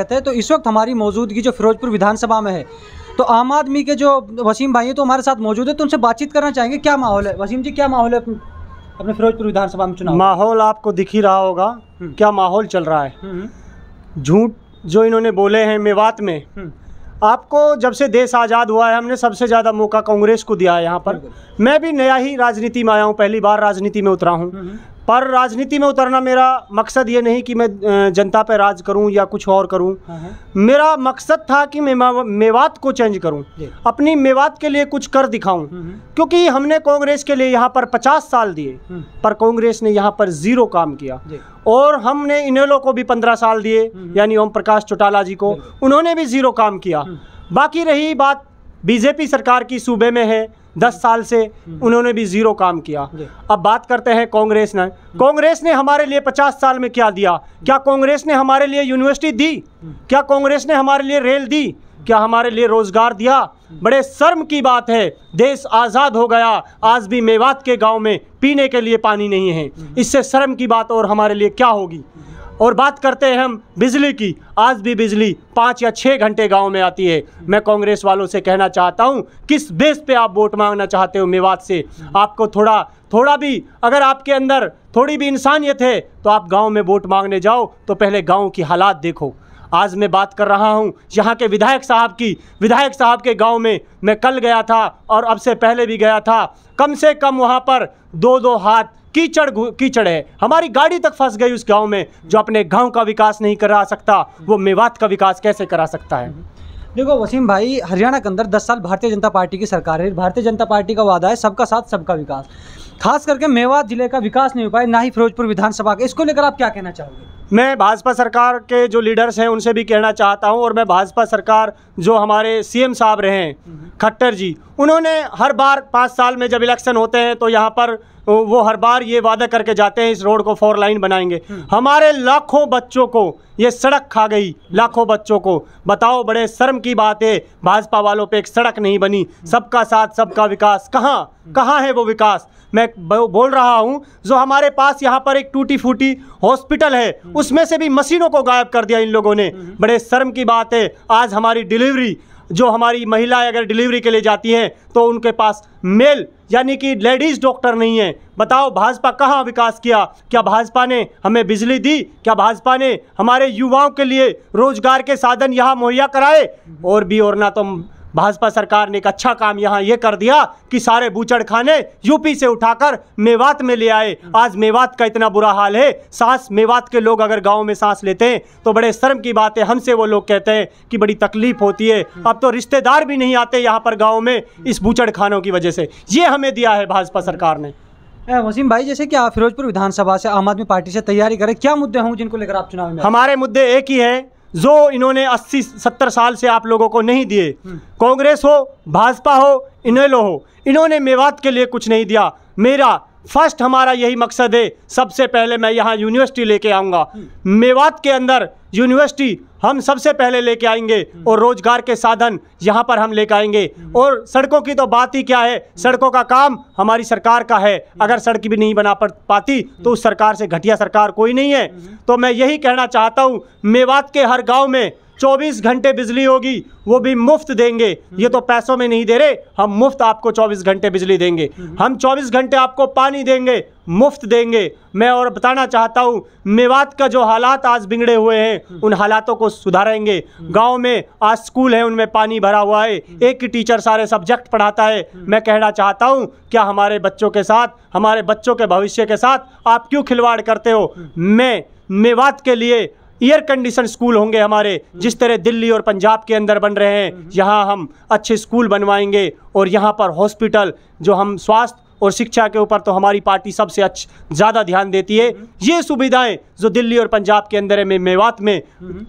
है तो इस वक्त हमारी मौजूदगी जो फिरोजपुर विधानसभा में है तो आम आदमी के जो वसीम भाई हैं तो हमारे साथ मौजूद है तो उनसे बातचीत करना चाहेंगे क्या माहौल है वसीम जी क्या माहौल है अपने फिरोजपुर विधानसभा में चुनाव माहौल आपको दिख ही रहा होगा हम्म। क्या माहौल चल रहा है हम्म, हम्म। झूठ जो इन्होंने बोले हैं मेवात में आपको जब से देश आज़ाद हुआ है हमने सबसे ज़्यादा मौका कांग्रेस को दिया है यहाँ पर मैं भी नया ही राजनीति में आया हूँ पहली बार राजनीति में उतरा हूँ पर राजनीति में उतरना मेरा मकसद ये नहीं कि मैं जनता पर राज करूं या कुछ और करूं हाँ, हाँ। मेरा मकसद था कि मैं मेवात को चेंज करूं अपनी मेवात के लिए कुछ कर दिखाऊं हम्म, हम्म। क्योंकि हमने कांग्रेस के लिए यहाँ पर 50 साल दिए हम्म। पर कांग्रेस ने यहाँ पर ज़ीरो काम किया और हमने इनेलो को भी पंद्रह साल दिए यानी ओम प्रकाश चौटाला जी को उन्होंने भी ज़ीरो काम किया बाकी रही बात बीजेपी सरकार की सूबे में है दस साल से उन्होंने भी ज़ीरो काम किया अब बात करते हैं कांग्रेस ने कांग्रेस ने हमारे लिए पचास साल में क्या दिया क्या कांग्रेस ने हमारे लिए यूनिवर्सिटी दी क्या कांग्रेस ने हमारे लिए रेल दी क्या हमारे लिए रोज़गार दिया बड़े शर्म की बात है देश आज़ाद हो गया आज भी मेवात के गांव में पीने के लिए पानी नहीं है इससे शर्म की बात और हमारे लिए क्या होगी और बात करते हैं हम बिजली की आज भी बिजली पाँच या छः घंटे गांव में आती है मैं कांग्रेस वालों से कहना चाहता हूं किस बेस पे आप वोट मांगना चाहते हो मेवात से आपको थोड़ा थोड़ा भी अगर आपके अंदर थोड़ी भी इंसानियत है तो आप गाँव में वोट मांगने जाओ तो पहले गाँव की हालात देखो आज मैं बात कर रहा हूं यहाँ के विधायक साहब की विधायक साहब के गांव में मैं कल गया था और अब से पहले भी गया था कम से कम वहाँ पर दो दो हाथ कीचड़ कीचड़ है हमारी गाड़ी तक फंस गई उस गाँव में जो अपने गाँव का विकास नहीं करा सकता वो मेवात का विकास कैसे करा सकता है देखो वसीम भाई हरियाणा के अंदर 10 साल भारतीय जनता पार्टी की सरकार है भारतीय जनता पार्टी का वादा है सबका साथ सबका विकास खास करके मेवात जिले का विकास नहीं हो पाया ना ही फिरोजपुर विधानसभा का इसको लेकर आप क्या कहना चाहोगे मैं भाजपा सरकार के जो लीडर्स हैं उनसे भी कहना चाहता हूं और मैं भाजपा सरकार जो हमारे सीएम साहब रहे हैं हम्म। खट्टर जी उन्होंने हर बार पाँच साल में जब इलेक्शन होते हैं तो यहाँ पर वो हर बार ये वादा करके जाते हैं इस रोड को फोर लाइन बनाएंगे हम्म। हमारे लाखों बच्चों को ये सड़क खा गई लाखों बच्चों को बताओ बड़े शर्म की बात है भाजपा वालों पे एक सड़क नहीं बनी सबका साथ सबका विकास कहाँ कहाँ है वो विकास मैं बोल रहा हूँ जो हमारे पास यहाँ पर एक टूटी फूटी हॉस्पिटल है हम्म। उसमें से भी मशीनों को गायब कर दिया इन लोगों ने हम्म। बड़े शर्म की बात है आज हमारी डिलीवरी जो हमारी महिलाएं अगर डिलीवरी के लिए जाती हैं तो उनके पास मेल यानी कि लेडीज़ डॉक्टर नहीं है बताओ भाजपा कहाँ विकास किया क्या भाजपा ने हमें बिजली दी क्या भाजपा ने हमारे युवाओं के लिए रोजगार के साधन यहाँ मुहैया कराए और भी और ना तो भाजपा सरकार ने एक अच्छा काम यहाँ ये कर दिया कि सारे बूचड़खाने यूपी से उठाकर मेवात में ले आए आज मेवात का इतना बुरा हाल है सांस मेवात के लोग अगर गाँव में सांस लेते हैं तो बड़े शर्म की बात है हमसे वो लोग कहते हैं कि बड़ी तकलीफ होती है अब तो रिश्तेदार भी नहीं आते यहाँ पर गाँव में इस खानों की वजह से ये हमें दिया है भाजपा सरकार ने वसीम भाई जैसे कि आप फिरोजपुर विधानसभा से आम आदमी पार्टी से तैयारी करें क्या मुद्दे होंगे जिनको लेकर आप चुनाव में हमारे मुद्दे एक ही है जो इन्होंने 80 70 साल से आप लोगों को नहीं दिए हम्म। कांग्रेस हो भाजपा हो इनेलो हो इन्होंने मेवात के लिए कुछ नहीं दिया मेरा फर्स्ट हमारा यही मकसद है सबसे पहले मैं यहाँ यूनिवर्सिटी लेके आऊँगा हम्म। मेवात के अंदर यूनिवर्सिटी हम सबसे पहले लेके आएंगे और रोजगार के साधन यहाँ पर हम लेके आएंगे और सड़कों की तो बात ही क्या है सड़कों का काम हमारी सरकार का है अगर सड़क भी नहीं बना पाती तो उस सरकार से घटिया सरकार कोई नहीं है तो मैं यही कहना चाहता हूँ मेवात के हर गाँव में 24 घंटे बिजली होगी वो भी मुफ्त देंगे ये तो पैसों में नहीं दे रहे हम मुफ्त आपको 24 घंटे बिजली देंगे हम 24 घंटे आपको पानी देंगे मुफ्त देंगे मैं और बताना चाहता हूँ मेवात का जो हालात आज बिगड़े हुए हैं उन हालातों को सुधारेंगे गांव में आज स्कूल है उनमें पानी भरा हुआ है एक ही टीचर सारे सब्जेक्ट पढ़ाता है मैं कहना चाहता हूँ क्या हमारे बच्चों के साथ हमारे बच्चों के भविष्य के साथ आप क्यों खिलवाड़ करते हो मैं मेवात के लिए एयर कंडीशन स्कूल होंगे हमारे जिस तरह दिल्ली और पंजाब के अंदर बन रहे हैं यहाँ हम अच्छे स्कूल बनवाएंगे और यहाँ पर हॉस्पिटल जो हम स्वास्थ्य और शिक्षा के ऊपर तो हमारी पार्टी सबसे अच्छा ज़्यादा ध्यान देती है ये सुविधाएं जो दिल्ली और पंजाब के अंदर है मे, मेवात में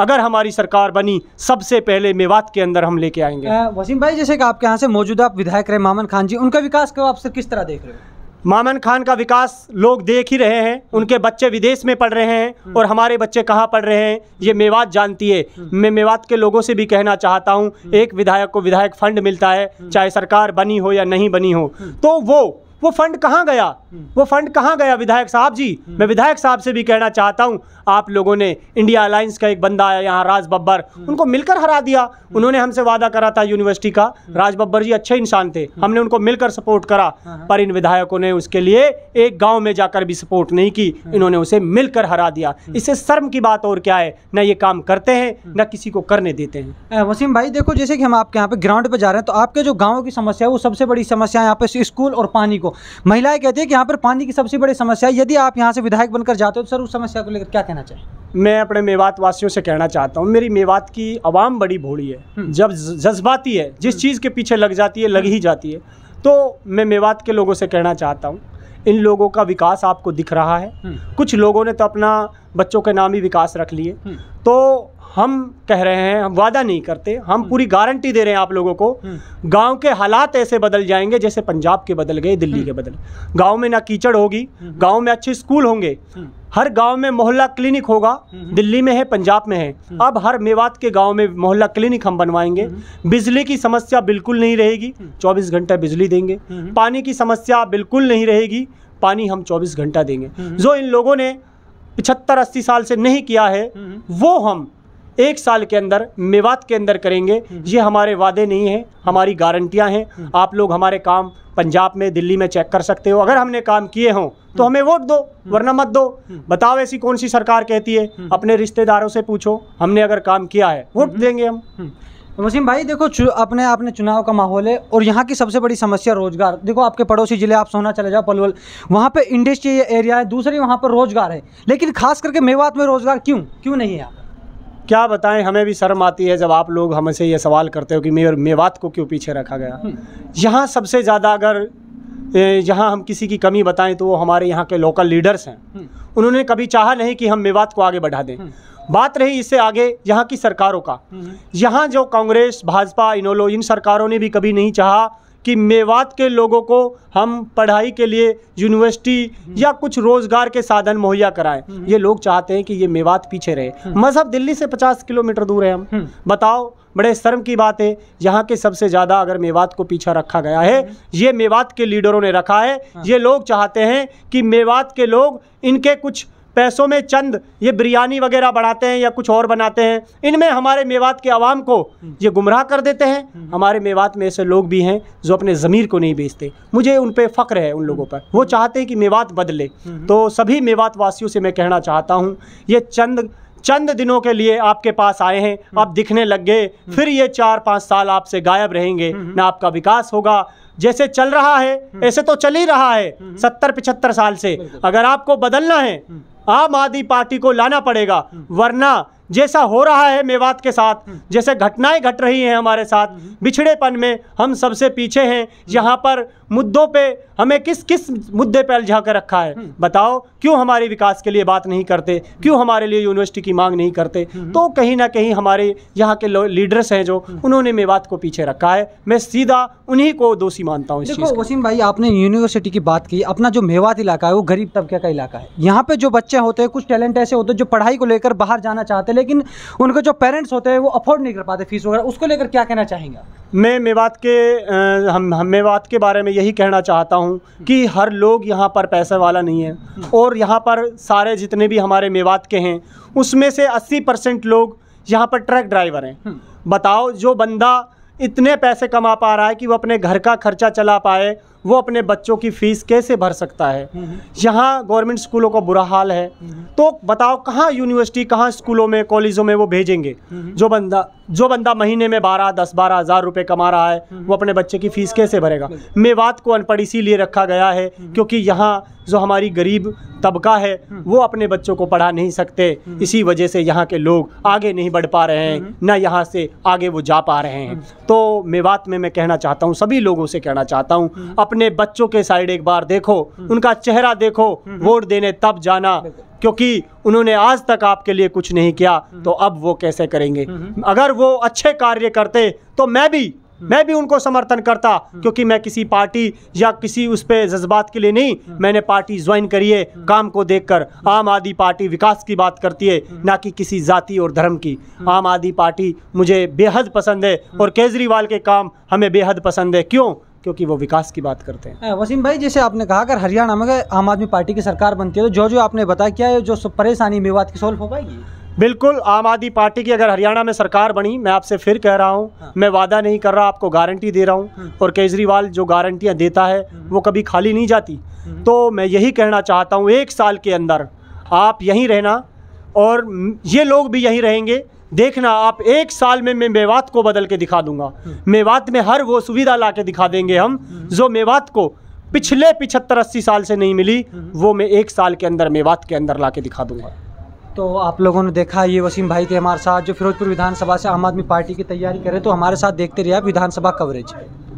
अगर हमारी सरकार बनी सबसे पहले मेवात के अंदर हम लेके आएंगे वसीम भाई जैसे कि आपके यहाँ से मौजूदा विधायक रहे मामन खान जी उनका विकास को आप किस तरह देख रहे हो मामन खान का विकास लोग देख ही रहे हैं उनके बच्चे विदेश में पढ़ रहे हैं हम्म। और हमारे बच्चे कहाँ पढ़ रहे हैं ये मेवात जानती है हम्म। मैं मेवात के लोगों से भी कहना चाहता हूँ हम्म। एक विधायक को विधायक फंड मिलता है चाहे सरकार बनी हो या नहीं बनी हो तो वो वो फंड कहाँ गया हम्म। वो फंड कहाँ गया विधायक साहब जी हम्म। मैं विधायक साहब से भी कहना चाहता हूँ आप लोगों ने इंडिया अलायंस का एक बंदा आया यहाँ राज बब्बर हम्म। उनको मिलकर हरा दिया उन्होंने हमसे वादा करा था यूनिवर्सिटी का राज बब्बर जी अच्छे इंसान थे हमने उनको मिलकर सपोर्ट करा हाँ, हाँ। पर इन विधायकों ने उसके लिए एक गाँव में जाकर भी सपोर्ट नहीं की हाँ। इन्होंने उसे मिलकर हरा दिया इससे शर्म की बात और क्या है न ये काम करते हैं न किसी को करने देते हैं वसीम भाई देखो जैसे कि हम आपके यहाँ पे ग्राउंड पे जा रहे हैं तो आपके जो गाँव की समस्या है वो सबसे बड़ी समस्या है यहाँ पे स्कूल और पानी को को महिलाएं कहती है कि यहाँ पर पानी की सबसे बड़ी समस्या है यदि आप यहाँ से विधायक बनकर जाते हो तो सर उस समस्या को लेकर क्या कहना चाहिए मैं अपने मेवात वासियों से कहना चाहता हूँ मेरी मेवात की आवाम बड़ी भोड़ी है हम्म। जब जज्बाती है जिस हम्म। चीज़ के पीछे लग जाती है लग ही जाती है तो मैं मेवात के लोगों से कहना चाहता हूँ इन लोगों का विकास आपको दिख रहा है हम्म। कुछ लोगों ने तो अपना बच्चों के नाम ही विकास रख लिए तो हम कह रहे हैं हम वादा नहीं करते हम हम्म। पूरी गारंटी दे रहे हैं आप लोगों को हम्म। गांव के हालात ऐसे बदल जाएंगे जैसे पंजाब के बदल गए दिल्ली हम्म। के बदल गांव में ना कीचड़ होगी गांव में अच्छे स्कूल होंगे हर गांव में मोहल्ला क्लिनिक होगा दिल्ली में है पंजाब में है अब हर मेवात के गांव में मोहल्ला क्लिनिक हम बनवाएंगे बिजली की समस्या बिल्कुल नहीं रहेगी 24 घंटा बिजली देंगे पानी की समस्या बिल्कुल नहीं रहेगी पानी हम 24 घंटा देंगे जो इन लोगों ने पिछहत्तर अस्सी साल से नहीं किया है वो हम एक साल के अंदर मेवात के अंदर करेंगे ये हमारे वादे नहीं हैं हमारी गारंटियां हैं आप लोग हमारे काम पंजाब में दिल्ली में चेक कर सकते हो अगर हमने काम किए हों तो हमें वोट दो वरना मत दो बताओ ऐसी कौन सी सरकार कहती है अपने रिश्तेदारों से पूछो हमने अगर काम किया है वोट हम्म। देंगे हम हम्म। वसीम भाई देखो अपने आपने चुनाव का माहौल है और यहाँ की सबसे बड़ी समस्या रोजगार देखो आपके पड़ोसी ज़िले आप सोना चले जाओ पलवल वहाँ पे इंडस्ट्री एरिया है दूसरी वहाँ पर रोजगार है लेकिन खास करके मेवात में रोजगार क्यों क्यों नहीं है क्या बताएं हमें भी शर्म आती है जब आप लोग हमसे ये सवाल करते हो कि मेयर मेवात को क्यों पीछे रखा गया हम्म। यहाँ सबसे ज़्यादा अगर यहाँ हम किसी की कमी बताएं तो वो हमारे यहाँ के लोकल लीडर्स हैं हम्म। उन्होंने कभी चाहा नहीं कि हम मेवात को आगे बढ़ा दें हम्म। बात रही इससे आगे यहाँ की सरकारों का यहाँ जो कांग्रेस भाजपा इनोलो इन सरकारों ने भी कभी नहीं चाहा कि मेवात के लोगों को हम पढ़ाई के लिए यूनिवर्सिटी या कुछ रोज़गार के साधन मुहैया कराएं हम्म। ये लोग चाहते हैं कि ये मेवात पीछे रहे हम्म। मजहब दिल्ली से पचास किलोमीटर दूर है हम हम्म। बताओ बड़े शर्म की बात है यहाँ के सबसे ज़्यादा अगर मेवात को पीछा रखा गया है ये मेवात के लीडरों ने रखा है हाँ। ये लोग चाहते हैं कि मेवात के लोग इनके कुछ पैसों में चंद ये बिरयानी वगैरह बढ़ाते हैं या कुछ और बनाते हैं इनमें हमारे मेवात के आवाम को ये गुमराह कर देते हैं हमारे मेवात में ऐसे लोग भी हैं जो अपने ज़मीर को नहीं बेचते मुझे उन पर फ़ख्र है उन लोगों पर वो चाहते हैं कि मेवात बदले तो सभी मेवात वासियों से मैं कहना चाहता हूँ ये चंद चंद दिनों के लिए आपके पास आए हैं आप दिखने लग गए फिर ये चार पाँच साल आपसे गायब रहेंगे ना आपका विकास होगा जैसे चल रहा है ऐसे तो चल ही रहा है सत्तर पिछहत्तर साल से अगर आपको बदलना है आम आदमी पार्टी को लाना पड़ेगा वरना जैसा हो रहा है मेवात के साथ हम्म। जैसे घटनाएं घट रही हैं हमारे साथ हम्म। बिछड़ेपन में हम सबसे पीछे हैं हम्म। यहाँ पर मुद्दों पे हमें किस किस मुद्दे पे उलझा कर रखा है बताओ क्यों हमारे विकास के लिए बात नहीं करते क्यों हमारे लिए यूनिवर्सिटी की मांग नहीं करते तो कहीं ना कहीं हमारे यहाँ के लीडर्स हैं जो उन्होंने मेवात को पीछे रखा है मैं सीधा उन्हीं को दोषी मानता हूँ देखो वसीम भाई आपने यूनिवर्सिटी की बात की अपना जो मेवात इलाका है वो गरीब तबके का इलाका है यहाँ पे जो बच्चे होते हैं कुछ टैलेंट ऐसे होते हैं जो पढ़ाई को लेकर बाहर जाना चाहते हैं लेकिन उनके जो पेरेंट्स होते हैं वो अफोर्ड नहीं कर पाते फीस वगैरह उसको लेकर क्या कहना चाहेंगे मैं मेवात के हम हम मेवात के बारे में यही कहना चाहता हूँ कि हर लोग यहाँ पर पैसे वाला नहीं है और यहाँ पर सारे जितने भी हमारे मेवात के हैं उसमें से 80 परसेंट लोग यहाँ पर ट्रक ड्राइवर हैं हम्म। बताओ जो बंदा इतने पैसे कमा पा रहा है कि वो अपने घर का खर्चा चला पाए वो अपने बच्चों की फीस कैसे भर सकता है हम्म, हम्म। यहाँ गवर्नमेंट स्कूलों का बुरा हाल है हम्म, तो बताओ कहाँ यूनिवर्सिटी कहाँ स्कूलों में कॉलेजों में वो भेजेंगे जो बंदा जो बंदा महीने में बारह दस बारह हज़ार रुपये कमा रहा है वो अपने बच्चे की फ़ीस कैसे भरेगा मेवात को अनपढ़ इसीलिए रखा गया है क्योंकि यहाँ जो हमारी गरीब तबका है वो अपने बच्चों को पढ़ा नहीं सकते इसी वजह से यहाँ के लोग आगे नहीं बढ़ पा रहे हैं ना यहाँ से आगे वो जा पा रहे हैं तो मेवात में मैं कहना चाहता हूँ सभी लोगों से कहना चाहता हूँ अपने बच्चों के साइड एक बार देखो हम्म। उनका चेहरा देखो हम्म, हम्म। वोट देने तब जाना क्योंकि उन्होंने आज तक आपके लिए कुछ नहीं किया तो अब वो कैसे करेंगे अगर वो अच्छे कार्य करते तो मैं भी मैं भी उनको समर्थन करता क्योंकि मैं किसी पार्टी या किसी उस पर जज्बात के लिए नहीं मैंने पार्टी ज्वाइन करी है काम को देखकर आम आदमी पार्टी विकास की बात करती है ना कि किसी जाति और धर्म की आम आदमी पार्टी मुझे बेहद पसंद है और केजरीवाल के काम हमें बेहद पसंद है क्यों क्योंकि वो विकास की बात करते हैं हाँ, वसीम भाई जैसे आपने कहा अगर हरियाणा में आम आदमी पार्टी की सरकार बनती है तो जो जो आपने बताया क्या है जो परेशानी विवाद की सॉल्व हो पाएगी बिल्कुल आम आदमी पार्टी की अगर हरियाणा में सरकार बनी मैं आपसे फिर कह रहा हूँ हाँ। मैं वादा नहीं कर रहा आपको गारंटी दे रहा हूँ हाँ। और केजरीवाल जो गारंटियाँ देता है हाँ। वो कभी खाली नहीं जाती तो मैं यही कहना चाहता हूँ एक साल के अंदर आप यहीं रहना और ये लोग भी यहीं रहेंगे देखना आप एक साल में मैं मेवात को बदल के दिखा दूंगा मेवात में हर वो सुविधा ला के दिखा देंगे हम जो मेवात को पिछले पिछहत्तर अस्सी साल से नहीं मिली वो मैं एक साल के अंदर मेवात के अंदर ला के दिखा दूंगा तो आप लोगों ने देखा ये वसीम भाई थे हमारे साथ जो फिरोजपुर विधानसभा से आम आदमी पार्टी की तैयारी करे तो हमारे साथ देखते रहे आप विधानसभा कवरेज